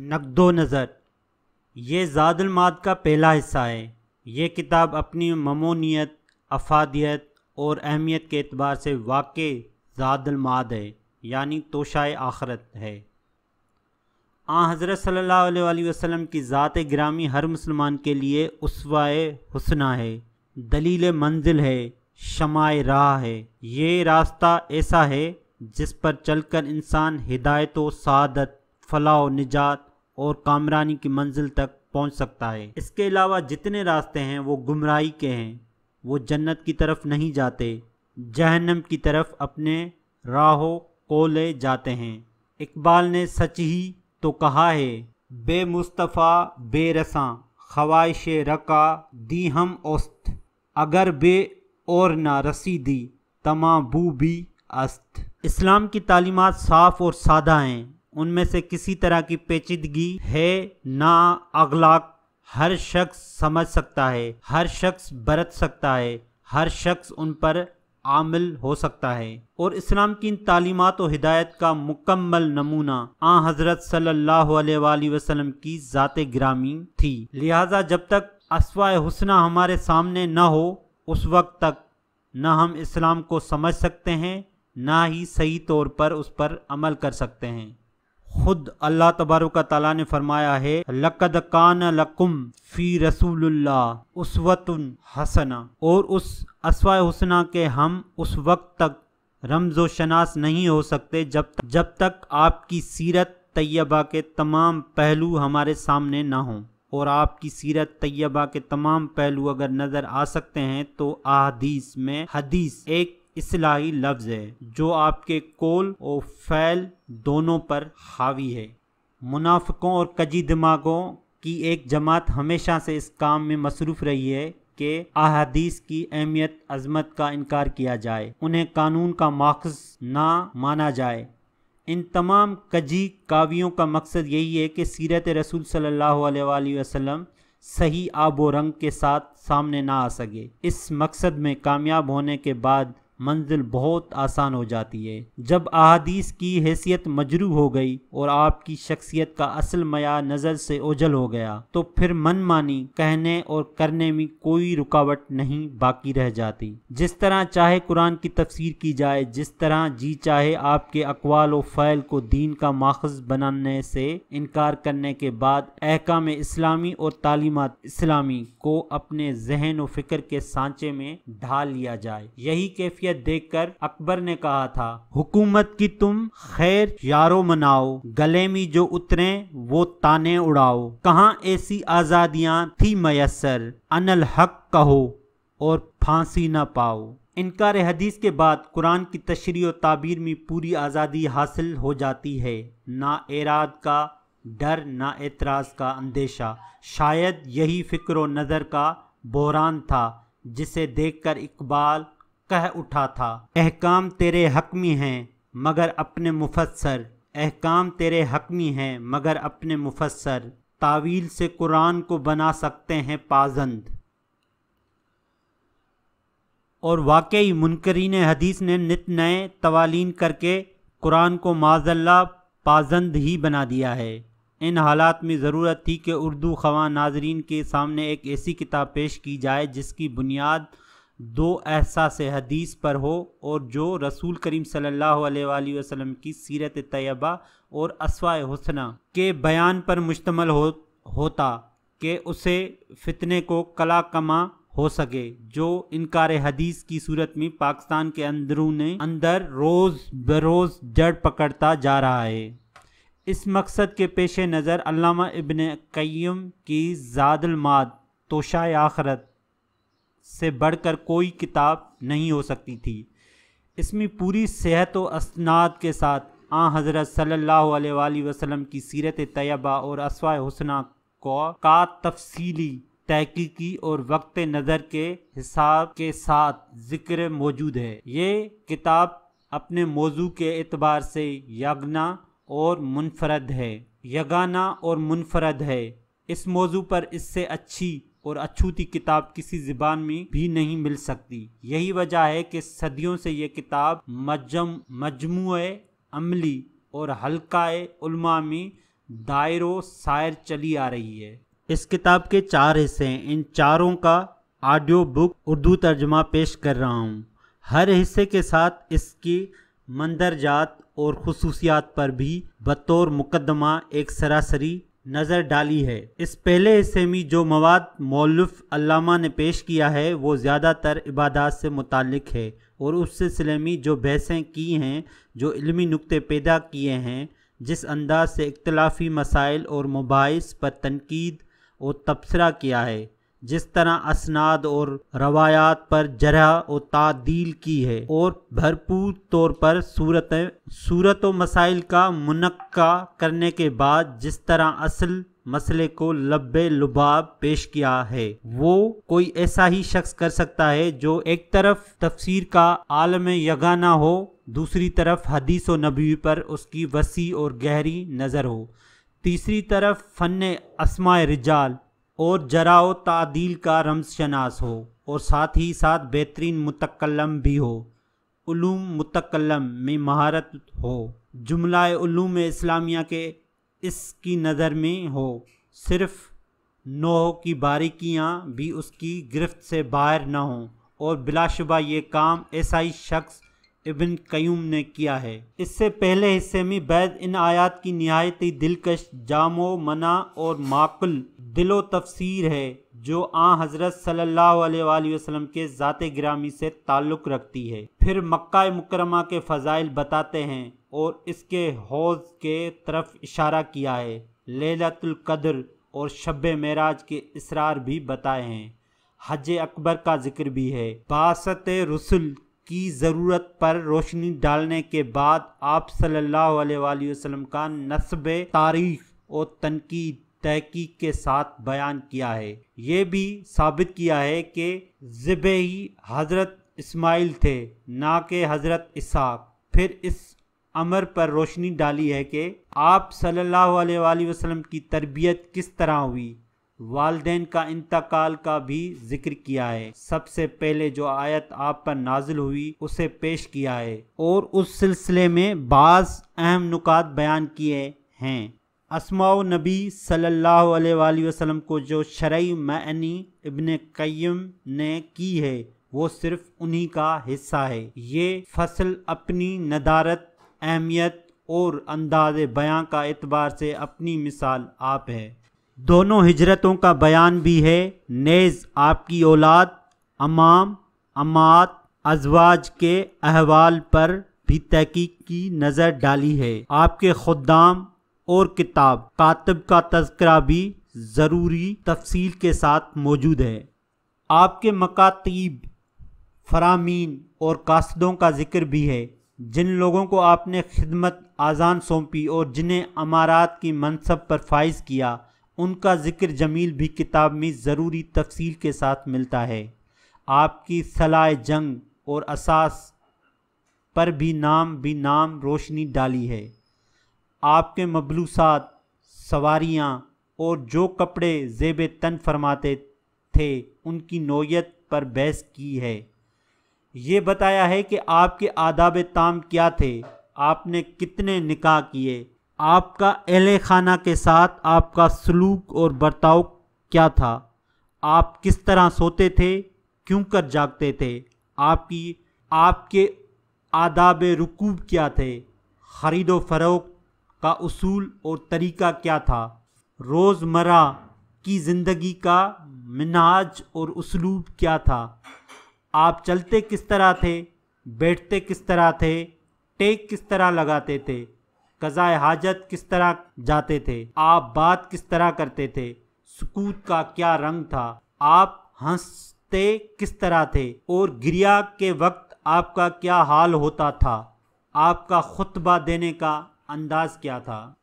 नकदो नज़र ये ज़ादलमाद का पहला हिस्सा है ये किताब अपनी ममोनीत अफादियत और अहमियत के अतबार से वाक़ ज़ादलमाद है यानी तोशाए आखरत है आ हज़रत सल्ला वसम की ज़ात ग्रामी हर मुसलमान के लिए उसवाए हसना है दलील मंजिल है शमाय राह है ये रास्ता ऐसा है जिस पर चलकर इंसान हिदायत व सादत फलाह निजात और कामरानी की मंजिल तक पहुंच सकता है इसके अलावा जितने रास्ते हैं वो गुमराही के हैं वो जन्नत की तरफ नहीं जाते जहन्नम की तरफ अपने राहों को ले जाते हैं इकबाल ने सच ही तो कहा है बे मुस्तफ़ा बे रसा ख्वाहिश रका दी हम औस्त अगर बे और ना रसी दी तमाबू भी अस्त इस्लाम की तालीमत साफ़ और सादा हैं उनमें से किसी तरह की पेचीदगी है ना अगलाक हर शख्स समझ सकता है हर शख्स बरत सकता है हर शख्स उन पर आमिल हो सकता है और इस्लाम की इन तालीमत और हिदायत का मुकम्मल नमूना आ हज़रत सल्लल्लाहु वसल्लम की ज़ात ग्रामी थी लिहाजा जब तक असवा हुसना हमारे सामने न हो उस वक्त तक न हम इस्लाम को समझ सकते हैं ना ही सही तौर पर उस पर अमल कर सकते हैं खुद अल्लाह तबारक तला ने फरमाया है लकद कान लकुम फी रसूलुल्लाह उसवतुन हसना और उस असवा हसना के हम उस वक्त तक रमज़ो शनास नहीं हो सकते जब तक जब तक आपकी सीरत तैयबा के तमाम पहलू हमारे सामने ना हों और आपकी सीरत तैयबा के तमाम पहलू अगर नज़र आ सकते हैं तो अदीस में हदीस एक इसलाही लफ्ज़ है जो आपके कोल और फैल दोनों पर हावी है मुनाफिकों और कजी दिमागों की एक जमात हमेशा से इस काम में मसरूफ़ रही है कि अहदीस की अहमियत अजमत का इनकार किया जाए उन्हें कानून का माखज ना माना जाए इन तमाम कजी कावियों का मकसद यही है कि सीरत रसूल सल्लल्लाहु अलैहि वसल्लम सही आबो रंग के साथ सामने ना आ सके इस मकसद में कामयाब होने के बाद मंजिल बहुत आसान हो जाती है जब अहादीस की हैसियत मजरू हो गई और आपकी शख्सियत का असल मया नज़र से ओझल हो गया तो फिर मनमानी कहने और करने में कोई रुकावट नहीं बाकी रह जाती जिस तरह चाहे कुरान की तफसीर की जाए जिस तरह जी चाहे आपके अकवाल व फ़ैल को दीन का माखज बनाने से इनकार करने के बाद अहकाम इस्लामी और तालीमत इस्लामी को अपने जहन व फिक्र के सांचे में ढाल लिया जाए यही कैफियत हैसियत देखकर अकबर ने कहा था हुकूमत की तुम खैर यारो मनाओ गले में जो उतरे वो ताने उड़ाओ कहाँ ऐसी आजादियां थी मैसर अनल हक कहो और फांसी न पाओ इनकार हदीस के बाद कुरान की तशरी और ताबीर में पूरी आज़ादी हासिल हो जाती है ना एराद का डर ना एतराज़ का अंदेशा शायद यही फ़िक्र नज़र का बहरान था जिसे देखकर इकबाल कह उठा था अहकाम तेरे हक में हैं मगर अपने मुफसर अहकाम तेरे हक में हैं मगर अपने मुफसर तावील से कुरान को बना सकते हैं पाजंद और वाकई मुनकरीन हदीस ने नित नए तवालीन करके कुरान को माजल्ला पाजंद ही बना दिया है इन हालात में ज़रूरत थी कि उर्दू खवा नाजरीन के सामने एक ऐसी किताब पेश की जाए जिसकी बुनियाद दो एहसास हदीस पर हो और जो रसूल करीम सल्लल्लाहु अलैहि वसल्लम की सीरत तयबा और असवा हसना के बयान पर मुश्तमल हो होता कि उसे फितने को कला कमा हो सके जो इनकार हदीस की सूरत में पाकिस्तान के अंदरून अंदर रोज़ बरोज़ जड़ पकड़ता जा रहा है इस मकसद के पेश नज़र अलामा इबन कयम की ज़ादलमाद तोशा आखरत से बढ़कर कोई किताब नहीं हो सकती थी इसमें पूरी सेहत व असनाद के साथ आ हज़रत सल्लल्लाहु अलैहि वसल्लम की सीरत तयबा और असवा हुसना को का तफसीली तहकीकी और वक्त नज़र के हिसाब के साथ ज़िक्र मौजूद है ये किताब अपने मौजू के अतबार से यगना और मुनफरद है यगाना और मुनफरद है इस मौजू पर इससे अच्छी और अछूती किताब किसी ज़बान में भी नहीं मिल सकती यही वजह है कि सदियों से यह किताब मजम मजमू अमली और हल्का उलमा में दायर शायर चली आ रही है इस किताब के चार हिस्से हैं इन चारों का ऑडियो बुक उर्दू तर्जमा पेश कर रहा हूँ हर हिस्से के साथ इसकी मंदरजात और खसूसियात पर भी बतौर मुकदमा एक सरासरी नज़र डाली है इस पहले हिस्से में जो मवाद मौलफ अलामा ने पेश किया है वो ज़्यादातर इबादत से मुतक है और उस सिलसिले में जो बहसें की हैं जो इलमी नुक़े पैदा किए हैं जिस अंदाज से इख्लाफी मसाइल और मुबाइस पर तनकीद और तबसरा किया है जिस तरह असनाद और रवायात पर जरह और तादील की है और भरपूर तौर पर सूरत सूरत व मसाइल का मुनक्का करने के बाद जिस तरह असल मसले को लब्बे लुबाब पेश किया है वो कोई ऐसा ही शख्स कर सकता है जो एक तरफ तफसीर का आलम यगाना हो दूसरी तरफ हदीस व नबी पर उसकी वसी और गहरी नज़र हो तीसरी तरफ फ़न असमाय रिजाल और जराओ तादील का रमशनास हो और साथ ही साथ बेहतरीन मुतकलम भी हो उलूम मुतकलम में महारत हो जुमला उलूम इस्लामिया के इसकी नज़र में हो सिर्फ नोह की बारीकियां भी उसकी गिरफ्त से बाहर न हों और बिलाशुबा ये काम ऐसा ही शख्स इबन कयूम ने किया है इससे पहले हिस्से में बैद इन आयात की नहायत ही दिलकश जामो मना और माकुल दिलो तफसीर है जो आ हज़रत सल्लल्लाहु अलैहि वसल्लम के ज़ात ग्रामी से ताल्लुक़ रखती है फिर मक्का मुकरमा के फ़जाइल बताते हैं और इसके हौज के तरफ इशारा किया है ललतुल्कद्र और शब मराज के इसरार भी बताए हैं हज अकबर का जिक्र भी है बासत रसुल की ज़रूरत पर रोशनी डालने के बाद आप सल्लल्लाहु अलैहि वसल्लम का नस्ब तारीख और तनकीद तहकीक के साथ बयान किया है ये भी साबित किया है कि ज़िबेही हज़रत इस्माइल थे ना कि हज़रत इसाक फिर इस अमर पर रोशनी डाली है कि आप सल्लल्लाहु अलैहि वसल्लम की तरबियत किस तरह हुई वालदेन का इंतकाल का भी जिक्र किया है सबसे पहले जो आयत आप पर नाजिल हुई उसे पेश किया है और उस सिलसिले में बाज़ अहम नुकात बयान किए हैं असमाओ नबी सल्लल्लाहु अलैहि वसल्लम को जो शरय मनी इब्न कैम ने की है वो सिर्फ उन्हीं का हिस्सा है ये फसल अपनी नदारत अहमियत और अंदाज बयां का एतबार से अपनी मिसाल आप है दोनों हिजरतों का बयान भी है नेज आपकी औलाद अमाम अमात अजवाज के अहवाल पर भी तहकीक की नज़र डाली है आपके खुदाम और किताब कातब का तस्करा भी ज़रूरी तफसील के साथ मौजूद है आपके मकातीब फरामीन और कासदों का ज़िक्र भी है जिन लोगों को आपने खिदमत आज़ान सौंपी और जिन्हें अमारात की मनसब पर फाइज किया उनका ज़िक्र जमील भी किताब में ज़रूरी तफसील के साथ मिलता है आपकी सलाह जंग और असास पर भी नाम भी नाम रोशनी डाली है आपके मबलूसात सवारियाँ और जो कपड़े जेब तन फरमाते थे उनकी नोयत पर बहस की है ये बताया है कि आपके आदाब ताम क्या थे आपने कितने निकाह किए आपका अहल खाना के साथ आपका सलूक और बर्ताव क्या था आप किस तरह सोते थे क्यों कर जागते थे आपकी आपके आदाब रकूब क्या थे ख़रीदो फरोख का उसूल और तरीका क्या था रोज़मर्रा की ज़िंदगी का मिनाज और उसलूब क्या था आप चलते किस तरह थे बैठते किस तरह थे टेक किस तरह लगाते थे कज़ाय हाजत किस तरह जाते थे आप बात किस तरह करते थे सुकूत का क्या रंग था आप हंसते किस तरह थे और गिरिया के वक्त आपका क्या हाल होता था आपका खुतबा देने का अंदाज क्या था